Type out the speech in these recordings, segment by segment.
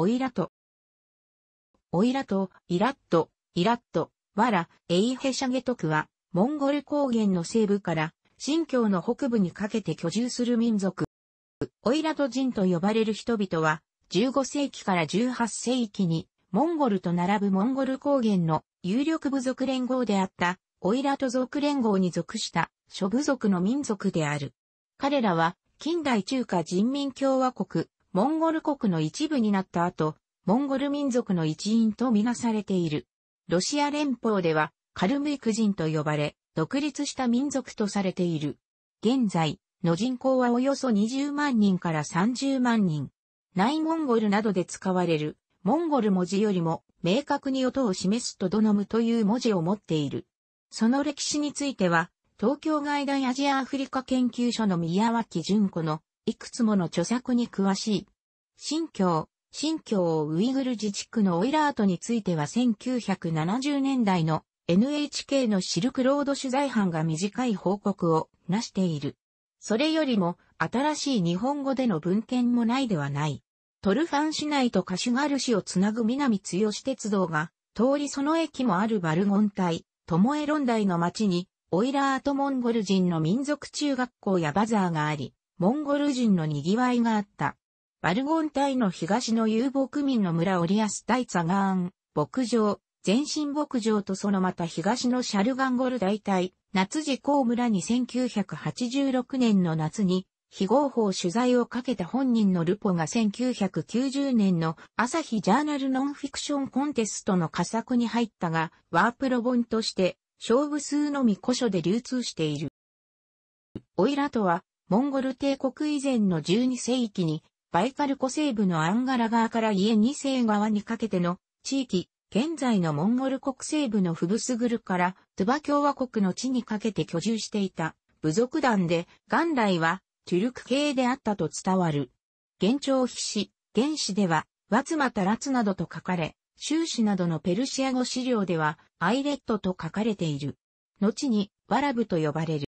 おいらと。おいらと、イラッと、イラッと、わら、エイヘシャゲトクは、モンゴル高原の西部から、新疆の北部にかけて居住する民族。オイラト人と呼ばれる人々は、15世紀から18世紀に、モンゴルと並ぶモンゴル高原の有力部族連合であった、オイラト族連合に属した諸部族の民族である。彼らは、近代中華人民共和国、モンゴル国の一部になった後、モンゴル民族の一員とみなされている。ロシア連邦では、カルムイク人と呼ばれ、独立した民族とされている。現在、の人口はおよそ20万人から30万人。内モンゴルなどで使われる、モンゴル文字よりも、明確に音を示すとどのむという文字を持っている。その歴史については、東京外大アジアアフリカ研究所の宮脇淳子のいくつもの著作に詳しい。新疆、新疆ウイグル自治区のオイラートについては1970年代の NHK のシルクロード取材班が短い報告をなしている。それよりも新しい日本語での文献もないではない。トルファン市内とカシュガル市をつなぐ南強鉄道が通りその駅もあるバルゴン隊、トモエロンダイの町にオイラートモンゴル人の民族中学校やバザーがあり、モンゴル人の賑わいがあった。バルゴン隊の東の遊牧民の村オリアス大ツァガーン、牧場、全身牧場とそのまた東のシャルガンゴル大隊、夏時高村に1986年の夏に、非合法取材をかけた本人のルポが1990年の朝日ジャーナルノンフィクションコンテストの佳作に入ったが、ワープロ本として、勝負数のみ古書で流通している。オイラとは、モンゴル帝国以前の12世紀に、バイカル湖西部のアンガラ川からイエ世川にかけての地域、現在のモンゴル国西部のフブスグルからトゥバ共和国の地にかけて居住していた部族団で元来はトゥルク系であったと伝わる。現状筆詞、原始では、ワツマタラツなどと書かれ、修士などのペルシア語資料では、アイレットと書かれている。後に、ワラブと呼ばれる。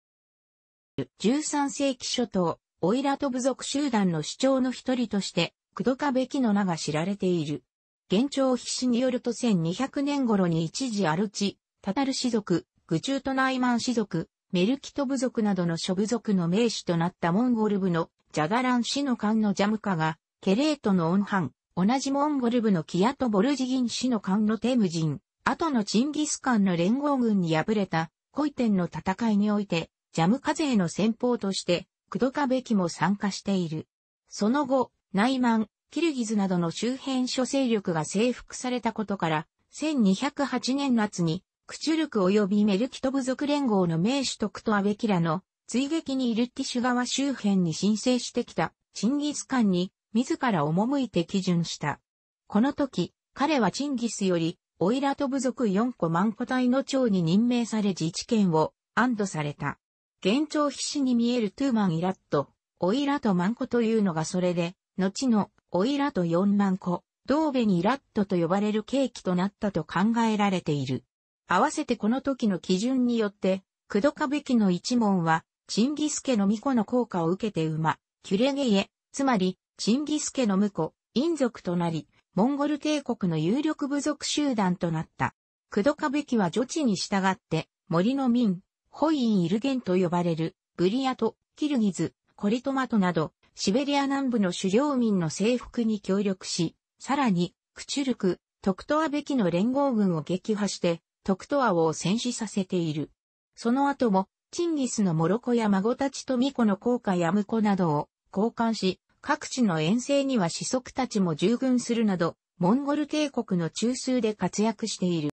13世紀初頭、オイラト部族集団の主張の一人として、クドカベキの名が知られている。現状筆死によると1200年頃に一時アルチ、タタル氏族、グチュートナイマン氏族、メルキト部族などの諸部族の名手となったモンゴル部のジャダラン氏の官のジャムカが、ケレートのオンハン、同じモンゴル部のキアトボルジギン氏の官のテムジン、後のチンギスカンの連合軍に敗れた、コイテンの戦いにおいて、ジャムカ勢の先方として、クドカベキも参加している。その後、ナイマン、キルギズなどの周辺諸勢力が征服されたことから、1208年夏に、クチュルク及びメルキト部族連合の名手とクトアベキラの追撃にイルティシュ川周辺に申請してきたチンギス艦に自ら赴いて基準した。この時、彼はチンギスより、オイラト部族4個万個体の長に任命され自治権を安堵された。幻聴必死に見えるトゥーマンイラット、オイラとマンコというのがそれで、後のオイラと四万個、ドーベにイラットと呼ばれるケーキとなったと考えられている。合わせてこの時の基準によって、クドカベキの一門は、チンギス家の巫女の効果を受けて馬、キュレゲエ、つまり、チンギス家の婿、陰族となり、モンゴル帝国の有力部族集団となった。クドカベキは女地に従って、森の民、ホイン・イルゲンと呼ばれる、ブリヤト、キルギズ、コリトマトなど、シベリア南部の狩猟民の征服に協力し、さらに、クチュルク、トクトアベキの連合軍を撃破して、トクトアを戦死させている。その後も、チンギスのモロコや孫たちとミコの効果や婿などを交換し、各地の遠征には子息たちも従軍するなど、モンゴル帝国の中枢で活躍している。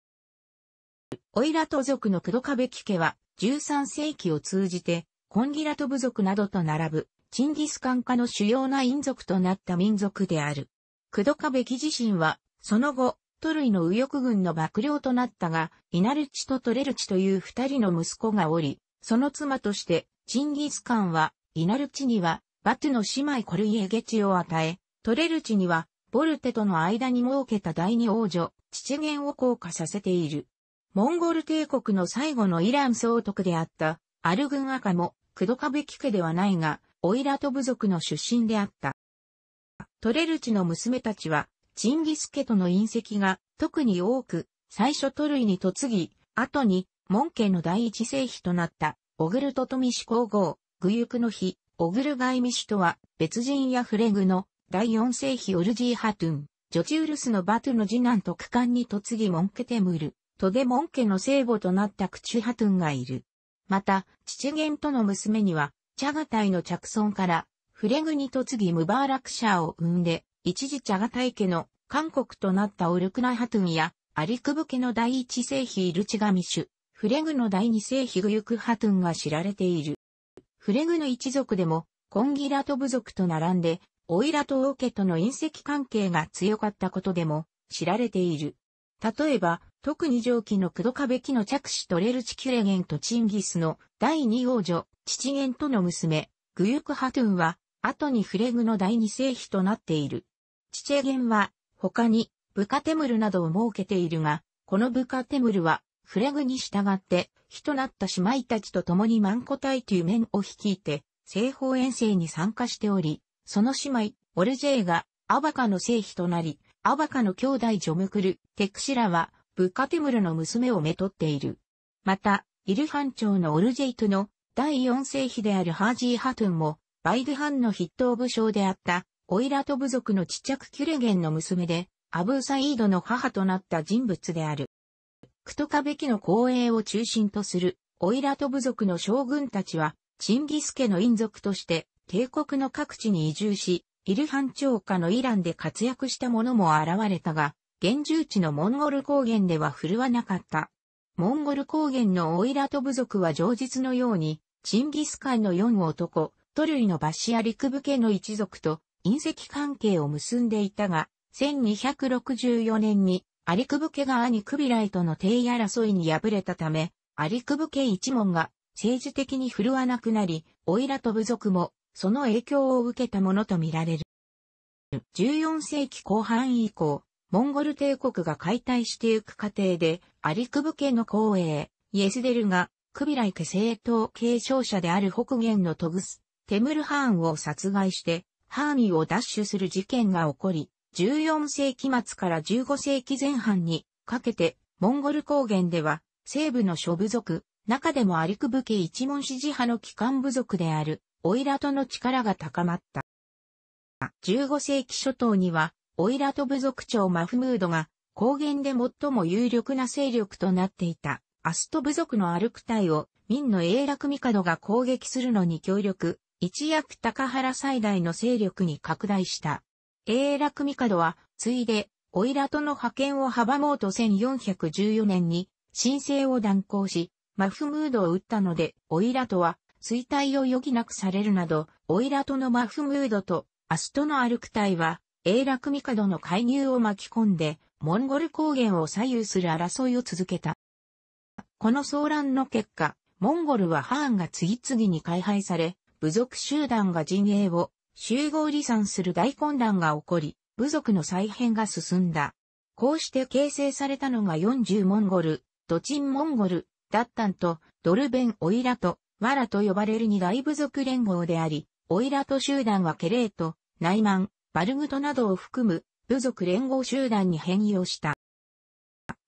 オイラト族のクドカベキ家は、13世紀を通じて、コンギラト部族などと並ぶ、チンギスカン化の主要な民族となった民族である。クドカベキ自身は、その後、トルイの右翼軍の幕僚となったが、イナルチとトレルチという二人の息子がおり、その妻として、チンギスカンは、イナルチには、バトゥの姉妹コルイエゲチを与え、トレルチには、ボルテとの間に設けた第二王女、チチゲンを降下させている。モンゴル帝国の最後のイラン総督であったアルグンアカもクドカベキ家ではないが、オイラト部族の出身であった。トレルチの娘たちは、チンギス家との隕石が特に多く、最初トルイに嫁ぎ、後に、門家の第一世妃となった、オグルトトミシ皇后、グユクの日、オグルガイミシとは、別人やフレグの第四世妃オルジーハトゥン、ジョチウルスのバトゥの次男と区間に嫁ぎ門家テムル、トゲモン家の聖母となったクチュハトゥンがいる。また、父元との娘には、チャガタイの着村から、フレグに嫁ぎムバーラクシャーを生んで、一時チャガタイ家の韓国となったオルクナハトゥンや、アリクブ家の第一世妃イルチガミシュ、フレグの第二世妃グユクハトゥンが知られている。フレグの一族でも、コンギラト部族と並んで、オイラト王家との隕石関係が強かったことでも知られている。例えば、特に上記のクドカベキの着手とレルチキュレゲンとチンギスの第二王女、チゲンとの娘、グユクハトゥンは、後にフレグの第二世妃となっている。チチェゲンは、他に、ブカテムルなどを設けているが、このブカテムルは、フレグに従って、火となった姉妹たちと共にマンコ隊という面を率いて、西方遠征に参加しており、その姉妹、オルジェイが、アバカの聖妃となり、アバカの兄弟ジョムクル、テクシラは、ブカティムルの娘をめとっている。また、イルハン朝のオルジェイトの第四世妃であるハージー・ハトゥンも、バイドハンの筆頭武将であった、オイラト部族のチチャク・キュレゲンの娘で、アブーサイードの母となった人物である。クトカベキの後衛を中心とする、オイラト部族の将軍たちは、チンギス家の隠族として、帝国の各地に移住し、イルハン朝下のイランで活躍した者も現れたが、現住地のモンゴル高原では振るわなかった。モンゴル高原のオイラト部族は上日のように、チンギスカンの4男、トルイのバシアリクブ家の一族と隕石関係を結んでいたが、1264年にアリクブ家が兄クビライとの定位争いに敗れたため、アリクブ家一門が政治的に振るわなくなり、オイラト部族もその影響を受けたものとみられる。14世紀後半以降、モンゴル帝国が解体していく過程で、アリクブ家の後栄、イエスデルが、クビライ家政党継承者である北元のトグス、テムルハーンを殺害して、ハーミーを奪取する事件が起こり、14世紀末から15世紀前半にかけて、モンゴル高原では、西部の諸部族、中でもアリクブ家一門支持派の機関部族である、オイラとの力が高まった。15世紀初頭には、オイラト部族長マフムードが、高原で最も有力な勢力となっていた、アスト部族のアルク隊を、民の英楽帝が攻撃するのに協力、一躍高原最大の勢力に拡大した。英楽帝は、ついで、オイラトの派遣を阻もうと1414年に、申請を断行し、マフムードを撃ったので、オイラトは、衰退を余儀なくされるなど、オイラトのマフムードと、アストのアルク隊は、英楽帝の介入を巻き込んで、モンゴル高原を左右する争いを続けた。この騒乱の結果、モンゴルはハーンが次々に開廃され、部族集団が陣営を集合離散する大混乱が起こり、部族の再編が進んだ。こうして形成されたのが40モンゴル、ドチンモンゴル、ダッタンと、ドルベン・オイラと、ワラと呼ばれる二大部族連合であり、オイラと集団はケレート、ナイマン、バルグトなどを含む部族連合集団に変容した。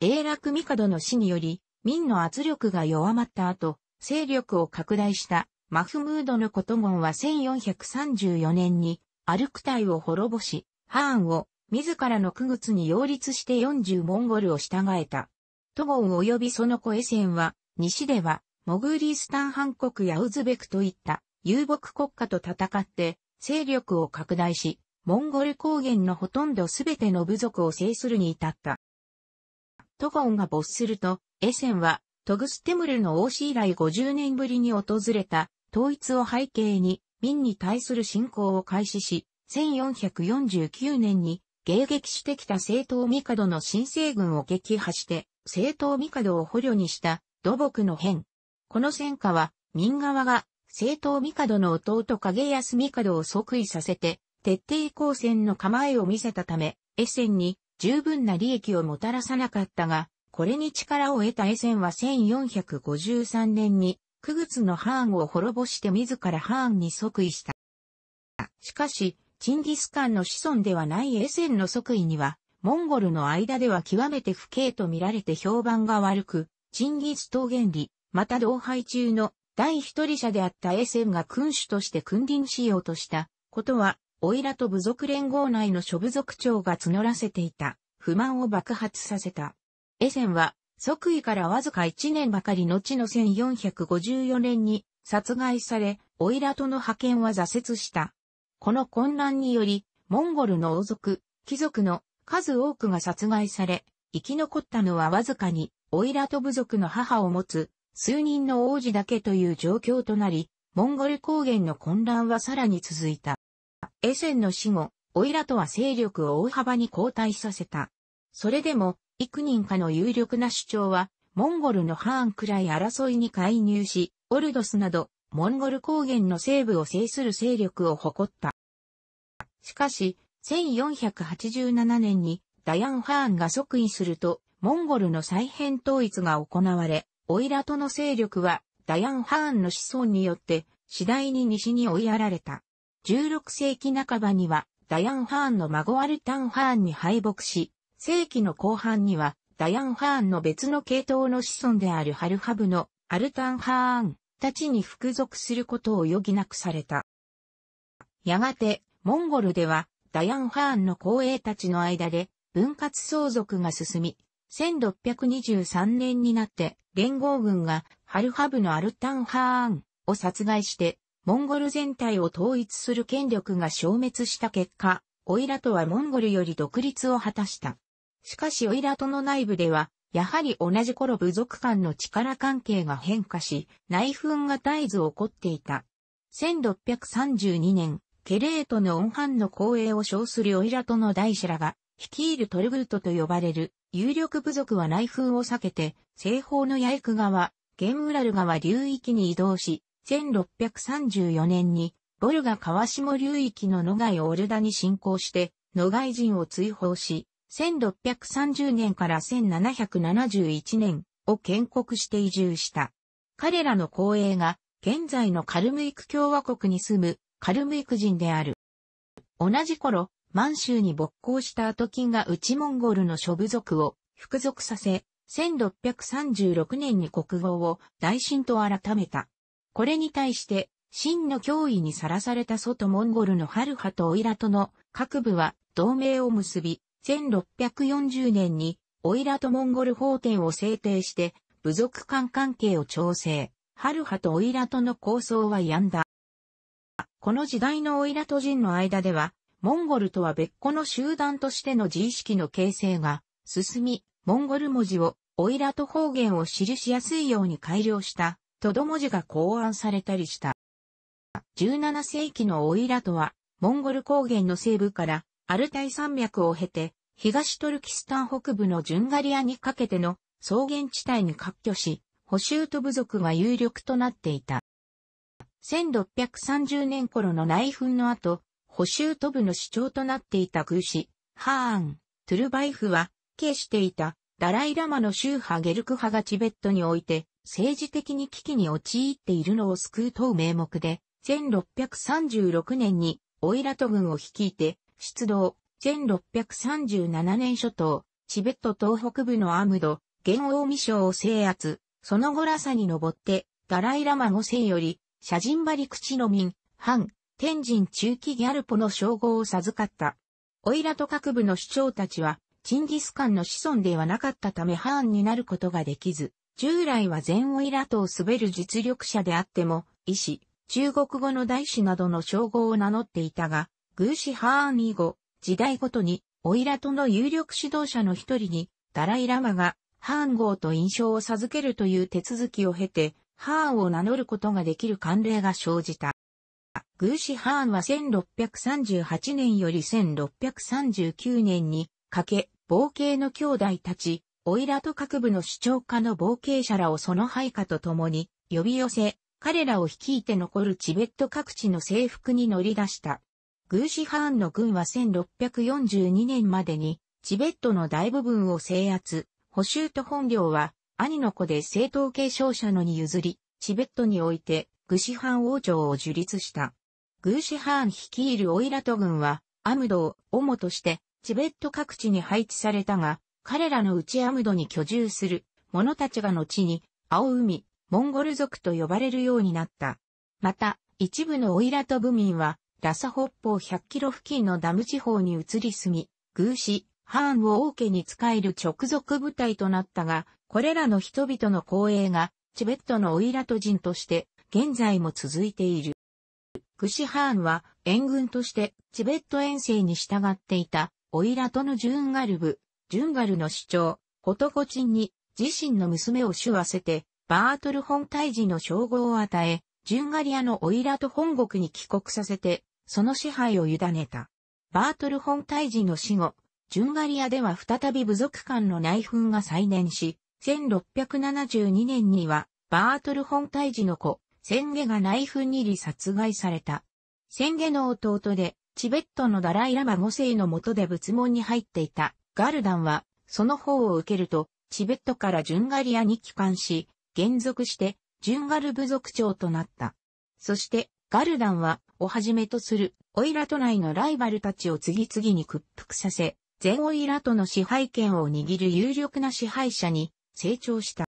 永楽帝の死により、民の圧力が弱まった後、勢力を拡大したマフムードのコトゴンは1434年にアルクタイを滅ぼし、ハーンを自らの区靴に擁立して40モンゴルを従えた。トゴン及びその子エセンは、西では、モグーリスタンハン国やウズベクといった遊牧国家と戦って、勢力を拡大し、モンゴル高原のほとんどすべての部族を制するに至った。トゴンが没すると、エセンは、トグステムルの王子以来50年ぶりに訪れた統一を背景に、民に対する侵攻を開始し、1449年に迎撃してきた政党帝の新政軍を撃破して、政党帝を捕虜にした土木の変。この戦果は、民側が政党帝の弟影安帝を即位させて、徹底抗戦の構えを見せたため、エセンに十分な利益をもたらさなかったが、これに力を得たエセンは1453年に、クグツのハーンを滅ぼして自らハーンに即位した。しかし、チンギスカンの子孫ではないエセンの即位には、モンゴルの間では極めて不敬と見られて評判が悪く、チンギス島原理、また同輩中の第一人者であったエセンが君主として君臨しようとしたことはオイラと部族連合内の諸部族長が募らせていた不満を爆発させた。エセンは即位からわずか1年ばかり後の1454年に殺害され、オイラとの派遣は挫折した。この混乱により、モンゴルの王族、貴族の数多くが殺害され、生き残ったのはわずかに、オイラと部族の母を持つ、数人の王子だけという状況となり、モンゴル高原の混乱はさらに続いた。エセンの死後、オイラとは勢力を大幅に後退させた。それでも、幾人かの有力な主張は、モンゴルのハーンくらい争いに介入し、オルドスなど、モンゴル高原の西部を制する勢力を誇った。しかし、1487年にダヤン・ハーンが即位すると、モンゴルの再編統一が行われ、オイラとの勢力はダヤン・ハーンの子孫によって次第に西に追いやられた。16世紀半ばにはダヤン・ハーンの孫アルタン・ハーンに敗北し、世紀の後半にはダヤン・ハーンの別の系統の子孫であるハルハブのアルタン・ハーンたちに服属することを余儀なくされた。やがて、モンゴルではダヤン・ハーンの後衛たちの間で分割相続が進み、1623年になって連合軍がハルハブのアルタン・ハーンを殺害してモンゴル全体を統一する権力が消滅した結果、オイラトはモンゴルより独立を果たした。しかしオイラトの内部では、やはり同じ頃部族間の力関係が変化し、内紛が絶えず起こっていた。1632年、ケレートのオンハンの光栄を称するオイラトの大師らが、率いるトルグートと呼ばれる有力部族は内紛を避けて、西方のヤイク川、ゲンムラル川流域に移動し、1634年に、ボルが川下流域の野外オルダに侵攻して、野外人を追放し、1630年から1771年を建国して移住した。彼らの光栄が、現在のカルムイク共和国に住むカルムイク人である。同じ頃、満州に勃興したアトキンが内モンゴルの諸部族を服属させ、1636年に国号を大神と改めた。これに対して、真の脅威にさらされた外モンゴルのハルハとオイラとの各部は同盟を結び、1640年にオイラとモンゴル法典を制定して部族間関係を調整、ハルハとオイラとの構想はやんだ。この時代のオイラと人の間では、モンゴルとは別個の集団としての自意識の形成が進み、モンゴル文字をオイラと方言を記しやすいように改良したとど文字が考案されたりした。17世紀のオイラとは、モンゴル高原の西部からアルタイ山脈を経て、東トルキスタン北部のジュンガリアにかけての草原地帯に割拠し、補修と部族が有力となっていた。1630年頃の内紛の後、補修都部の主張となっていた空司、ハーン、トゥルバイフは、経していたダライラマの宗派ゲルク派がチベットにおいて、政治的に危機に陥っているのを救うう名目で、1636年に、オイラト軍を率いて、出動、1637年初頭、チベット東北部のアムド、元王未将を制圧、その後ラサに登って、ダライラマ5世より、シャ写真馬陸地の民、反、天神中期ギャルポの称号を授かった。オイラト各部の首長たちは、チンギスカンの子孫ではなかったためハーンになることができず、従来は全オイラと滑る実力者であっても、医師、中国語の大師などの称号を名乗っていたが、グーシハーン以後、時代ごとに、オイラとの有力指導者の一人に、ダライラマが、ハーン号と印象を授けるという手続きを経て、ハーンを名乗ることができる慣例が生じた。グーシハーンは1638年より1639年にかけ、冒険の兄弟たち、オイラト各部の主張家の冒険者らをその配下と共に呼び寄せ、彼らを率いて残るチベット各地の征服に乗り出した。グーシハーンの軍は1642年までに、チベットの大部分を制圧、補修と本領は、兄の子で正当継承者のに譲り、チベットにおいて、グシハン王朝を樹立した。グーシハーン率いるオイラト軍は、アムドを主として、チベット各地に配置されたが、彼らの内アムドに居住する者たちが後に、青海、モンゴル族と呼ばれるようになった。また、一部のオイラト部民は、ラサ北方100キロ付近のダム地方に移り住み、偶子、ハーンを王家に仕える直属部隊となったが、これらの人々の光栄が、チベットのオイラト人として、現在も続いている。クシハーンは、援軍として、チベット遠征に従っていた、オイラトのジューンガルブ、ジュンガルの主張、コチンに自身の娘を主わせて、バートル本大寺の称号を与え、ジュンガリアのオイラと本国に帰国させて、その支配を委ねた。バートル本大寺の死後、ジュンガリアでは再び部族間の内紛が再燃し、1672年には、バートル本大寺の子、千家が内紛にり殺害された。千家の弟で、チベットのダライラマ5世の下で仏門に入っていた、ガルダンは、その方を受けると、チベットからジュンガリアに帰還し、減属して、ジュンガル部族長となった。そして、ガルダンは、をはじめとする、オイラト内のライバルたちを次々に屈服させ、全オイラトの支配権を握る有力な支配者に成長した。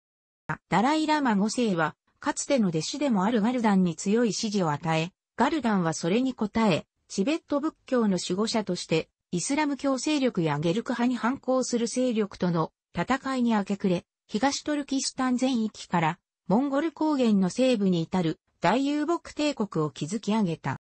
ダライラマ5世は、かつての弟子でもあるガルダンに強い支持を与え、ガルダンはそれに応え、チベット仏教の守護者としてイスラム教勢力やゲルク派に反抗する勢力との戦いに明け暮れ、東トルキスタン全域からモンゴル高原の西部に至る大遊牧帝国を築き上げた。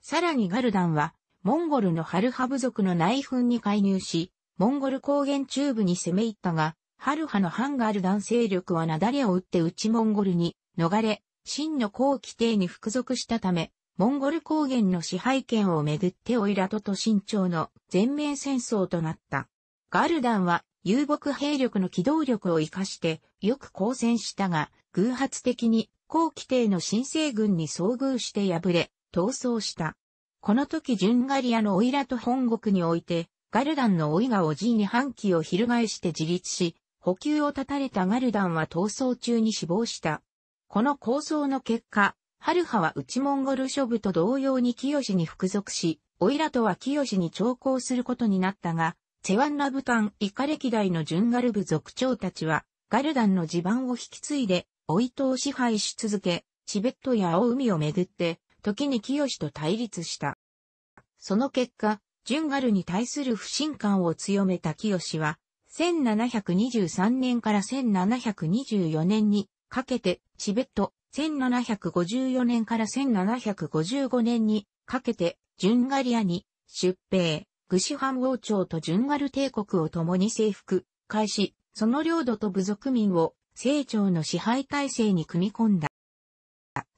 さらにガルダンは、モンゴルのハルハ部族の内紛に介入し、モンゴル高原中部に攻め入ったが、ハルハの反ガルダン勢力は雪崩を打って内モンゴルに逃れ、真の後期帝に服属したため、モンゴル高原の支配権をめぐってオイラトと新朝の全面戦争となった。ガルダンは遊牧兵力の機動力を活かしてよく交戦したが、偶発的に高規定の新政軍に遭遇して敗れ、逃走した。この時ジュンガリアのオイラト本国において、ガルダンのオイがおじいに反旗を翻して自立し、補給を断たれたガルダンは逃走中に死亡した。この構想の結果、ハルハは内モンゴル諸部と同様に清に服属し、オイラとは清に調校することになったが、チェワンラブタン以下歴代のジュンガル部族長たちは、ガルダンの地盤を引き継いで、オイトを支配し続け、チベットや青海をめぐって、時に清と対立した。その結果、ジュンガルに対する不信感を強めた清は、1723年から1724年にかけてチベット、1754年から1755年にかけて、ジュンガリアに出兵、グシハン王朝とジュンガル帝国を共に征服、開始、その領土と部族民を、清朝の支配体制に組み込んだ。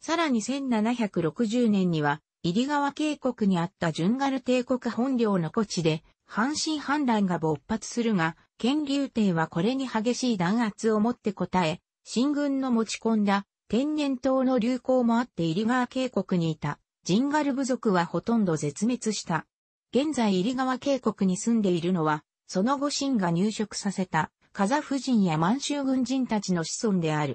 さらに1760年には、入川渓谷にあったジュンガル帝国本領の墓地で、半身反乱が勃発するが、権竜帝はこれに激しい弾圧をもって応え、新軍の持ち込んだ天然痘の流行もあってイリガー渓谷にいた、ジンガル部族はほとんど絶滅した。現在イリガワ渓谷に住んでいるのは、その後神が入植させた、カザフ人や満州軍人たちの子孫である。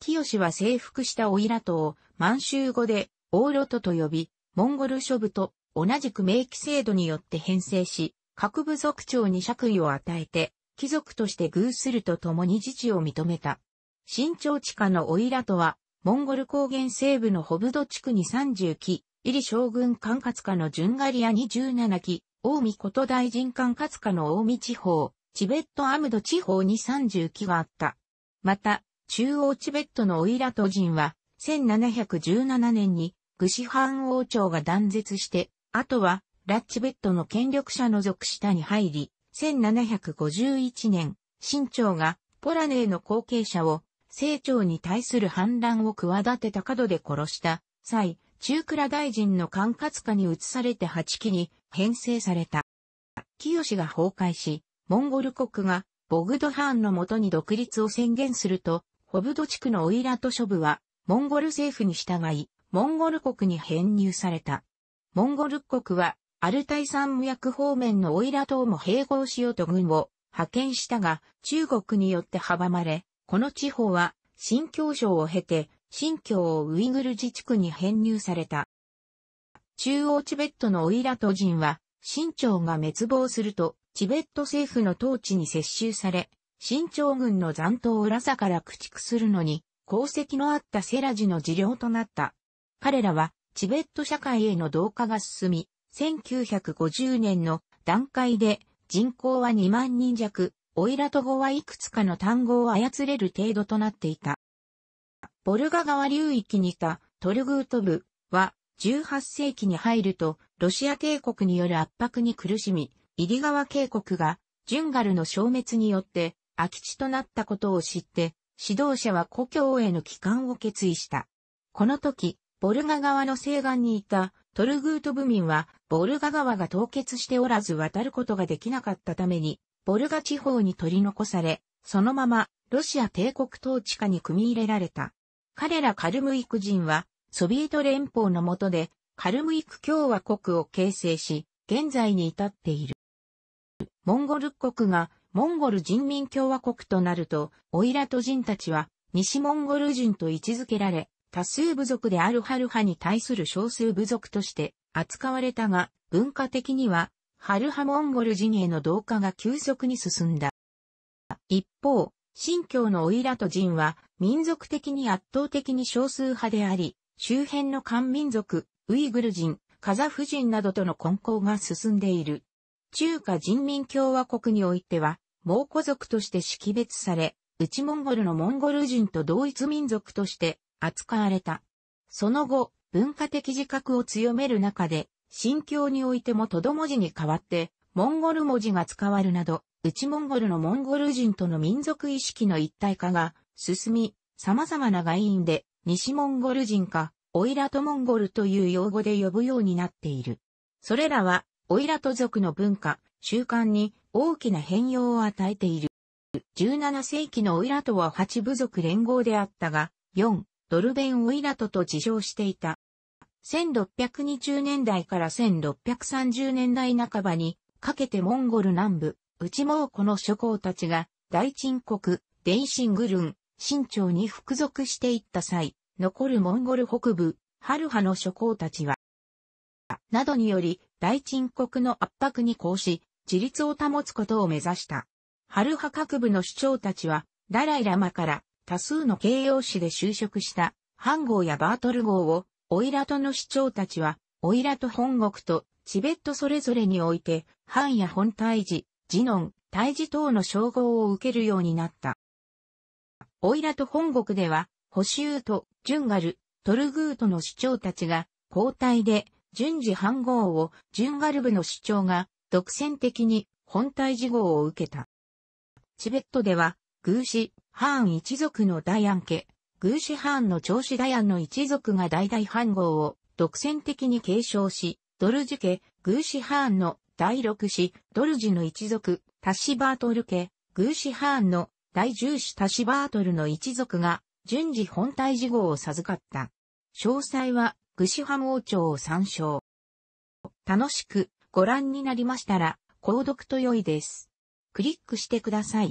清は征服したオイラ島を満州語でオーロトと呼び、モンゴル諸部と同じく名器制度によって編成し、各部族長に爵位を与えて、貴族として偶するとともに自治を認めた。新朝地下のオイラとは、モンゴル高原西部のホブド地区に30期、イリ将軍管轄下のジュンガリアに1 7期、近ミこと大臣管轄下の近ミ地方、チベットアムド地方に30期があった。また、中央チベットのオイラト人は、1717年に、グシハン王朝が断絶して、あとは、ラッチベットの権力者の属下に入り、1751年、新朝がポラネーの後継者を清張に対する反乱を企てた角で殺した際、中倉大臣の管轄下に移されて8期に編成された。清が崩壊し、モンゴル国がボグドハーンのもとに独立を宣言すると、ホブド地区のオイラト諸部は、モンゴル政府に従い、モンゴル国に編入された。モンゴル国は、アルタイ山役方面のオイラ島も併合しようと軍を派遣したが、中国によって阻まれ、この地方は、新疆省を経て、新疆ウイグル自治区に編入された。中央チベットのオイラト人は、新朝が滅亡すると、チベット政府の統治に接収され、新朝軍の残党を裏ザから駆逐するのに、功績のあったセラジの治療となった。彼らは、チベット社会への同化が進み、1950年の段階で人口は2万人弱、オイラト語はいくつかの単語を操れる程度となっていた。ボルガ川流域にいたトルグート部は18世紀に入るとロシア帝国による圧迫に苦しみ、イリ川渓谷がジュンガルの消滅によって空き地となったことを知って指導者は故郷への帰還を決意した。この時、ボルガ川の西岸にいたトルグート部民はボルガ川が凍結しておらず渡ることができなかったためにボルガ地方に取り残され、そのままロシア帝国統治下に組み入れられた。彼らカルムイク人は、ソビエト連邦の下で、カルムイク共和国を形成し、現在に至っている。モンゴル国がモンゴル人民共和国となると、オイラト人たちは西モンゴル人と位置づけられ、多数部族であるハルハに対する少数部族として扱われたが、文化的にはハルハモンゴル人への同化が急速に進んだ。一方、新教のオイラト人は民族的に圧倒的に少数派であり、周辺の漢民族、ウイグル人、カザフ人などとの混交が進んでいる。中華人民共和国においては、蒙古族として識別され、内モンゴルのモンゴル人と同一民族として扱われた。その後、文化的自覚を強める中で、新疆においてもトド文字に代わって、モンゴル文字が使われるなど、内モンゴルのモンゴル人との民族意識の一体化が進み、様々な外因で、西モンゴル人か、オイラトモンゴルという用語で呼ぶようになっている。それらは、オイラト族の文化、習慣に大きな変容を与えている。17世紀のオイラトは八部族連合であったが、4、ドルベンオイラトと自称していた。1620年代から1630年代半ばにかけてモンゴル南部、内蒙古の諸侯たちが大鎮国、デイシングルン、清朝に服属していった際、残るモンゴル北部、ハルハの諸侯たちは、などにより大鎮国の圧迫に抗し、自立を保つことを目指した。ハルハ各部の首長たちは、ダライラマから多数の形容詞で就職した、ハンゴーやバートル号をオイラトの市長たちは、オイラト本国とチベットそれぞれにおいて、藩や本大寺、児、ノン、大寺等の称号を受けるようになった。オイラト本国では、補修とジュンガル、トルグートの市長たちが、交代で、順次藩号を、ジュンガル部の主長が、独占的に本体事号を受けた。チベットでは、宮師ハーン一族の大安家、グーシハーンの長子ダヤンの一族が代々繁号を独占的に継承し、ドルジュ家、グーシハーンの第六子、ドルジの一族、タシバートル家、グーシハーンの第十子タシバートルの一族が、順次本体事号を授かった。詳細は、グシハム王朝を参照。楽しくご覧になりましたら、購読と良いです。クリックしてください。